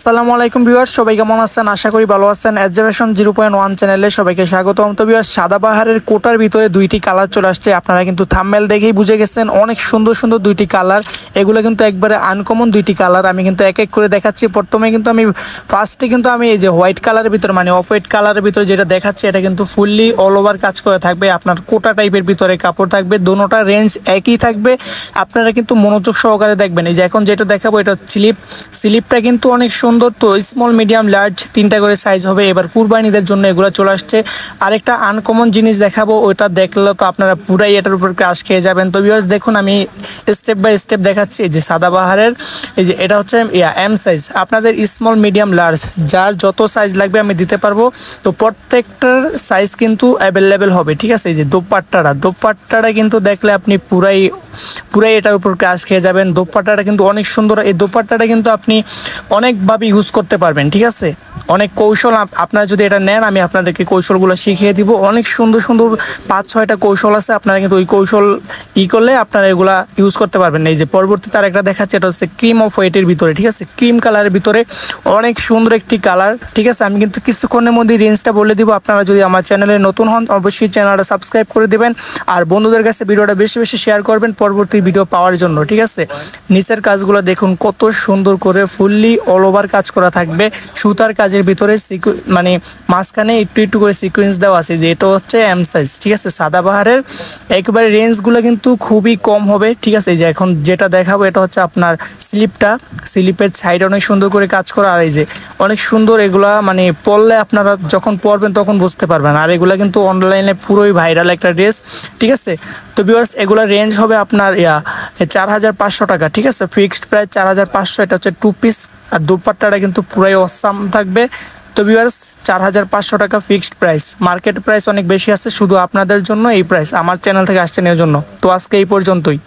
আসসালামু আলাইকুম ভিউয়ার সবাই কেমন আছেন আশা করি ভালো আছেন অ্যাডজাভেশন জিরো পয়েন্ট ওয়ান চ্যানেলে সবাইকে স্বাগতম তো ভিউয়ার সাদাবাহারের কোটার ভিতরে দুইটি কালার চলে আসছে আপনারা কিন্তু থাম্মেল দেখেই বুঝে গেছেন অনেক সুন্দর সুন্দর দুইটি কালার এগুলো কিন্তু একবারে আনকমন দুইটি কালার আমি কিন্তু এক এক করে দেখাচ্ছি প্রথমে কিন্তু আমি ফার্স্টে কিন্তু আমি এই যে হোয়াইট কালারের ভিতরে মানে অফ হোয়াইট কালারের ভিতরে যেটা দেখাচ্ছি এটা কিন্তু ফুললি অল ওভার কাজ করে থাকবে আপনার কোটা টাইপের ভিতরে কাপড় থাকবে দোনোটা রেঞ্জ একই থাকবে আপনারা কিন্তু মনোযোগ সহকারে দেখবেন এই যে এখন যেটা দেখাবো এটা স্লিপ স্লিপটা কিন্তু অনেক সুন্দর তো স্মল মিডিয়াম লার্জ তিনটা করে সাইজ হবে এবার কুরবানিদের জন্য এগুলো চলে আসছে আরেকটা আনকমন জিনিস দেখাবো ওটা দেখলে তো আপনারা পুরাই এটার উপর ক্রাশ খেয়ে যাবেন তো ভিউয়ার্স দেখুন আমি স্টেপ বাই স্টেপ দেখাচ্ছি এই যে সাদাবাহারের এই যে এটা হচ্ছে এম সাইজ আপনাদের স্মল মিডিয়াম লার্জ যার যত সাইজ লাগবে আমি দিতে পারবো তো প্রত্যেকটার সাইজ কিন্তু অ্যাভেলেবেল হবে ঠিক আছে এই যে দোপাট্টাটা দোপাট্টাটা কিন্তু দেখলে আপনি পুরাই পুরাই এটার উপর ক্রাশ খেয়ে যাবেন দোপাট্টাটা কিন্তু অনেক সুন্দর এই দোপাট্টাটা কিন্তু আপনি অনেক এরকমভাবে ইউজ করতে পারবেন ঠিক আছে অনেক কৌশল আপনারা যদি এটা নেন আমি আপনাদেরকে কৌশলগুলো শিখিয়ে দিব অনেক সুন্দর সুন্দর পাঁচ ছয়টা কৌশল আছে আপনারা কিন্তু ওই কৌশল ই করলে আপনারা এগুলা ইউজ করতে পারবেন এই যে পরবর্তী তার একটা দেখাচ্ছে এটা হচ্ছে ক্রিম অফ হোয়াইটের ভিতরে ঠিক আছে ক্রিম কালারের ভিতরে অনেক সুন্দর একটি কালার ঠিক আছে আমি কিন্তু কিছুক্ষণের মধ্যে রেঞ্জটা বলে দিব আপনারা যদি আমার চ্যানেলে নতুন হন অবশ্যই চ্যানেলটা সাবস্ক্রাইব করে দেবেন আর বন্ধুদের কাছে ভিডিওটা বেশি বেশি শেয়ার করবেন পরবর্তী ভিডিও পাওয়ার জন্য ঠিক আছে নিচের কাজগুলো দেখুন কত সুন্দর করে ফুললি অল ওভার সুতার কাজ করা থাকবে সুতার কাজের ভিতরে মানে মাঝখানে একটু একটু করে সিকুয়েন্স দেওয়া আছে যে এটা হচ্ছে এম সাইজ ঠিক আছে সাদাবাহারের একেবারে রেঞ্জগুলো কিন্তু খুবই কম হবে ঠিক আছে যে এখন যেটা দেখাবো এটা হচ্ছে আপনার স্লিপটা স্লিপের সাইড অনেক সুন্দর করে কাজ করা আর এই যে অনেক সুন্দর এগুলা মানে পড়লে আপনারা যখন পড়বেন তখন বুঝতে পারবেন আর এগুলা কিন্তু অনলাইনে পুরোই ভাইরাল একটা ড্রেস ঠিক আছে তো বিওয়ার্স এগুলো রেঞ্জ হবে আপনার ইয়া চার হাজার পাঁচশো টাকা ঠিক আছে ফিক্সড প্রাইস চার হাজার পাঁচশো এটা হচ্ছে টু পিস আর দুপাট্টাটা কিন্তু পুরাই অসাম থাকবে তো ভিউয়ার্স চার হাজার পাঁচশো টাকা ফিক্সড প্রাইস মার্কেট প্রাইস অনেক বেশি আছে শুধু আপনাদের জন্য এই প্রাইস আমার চ্যানেল থেকে আসছেন এর জন্য তো আজকে এই পর্যন্তই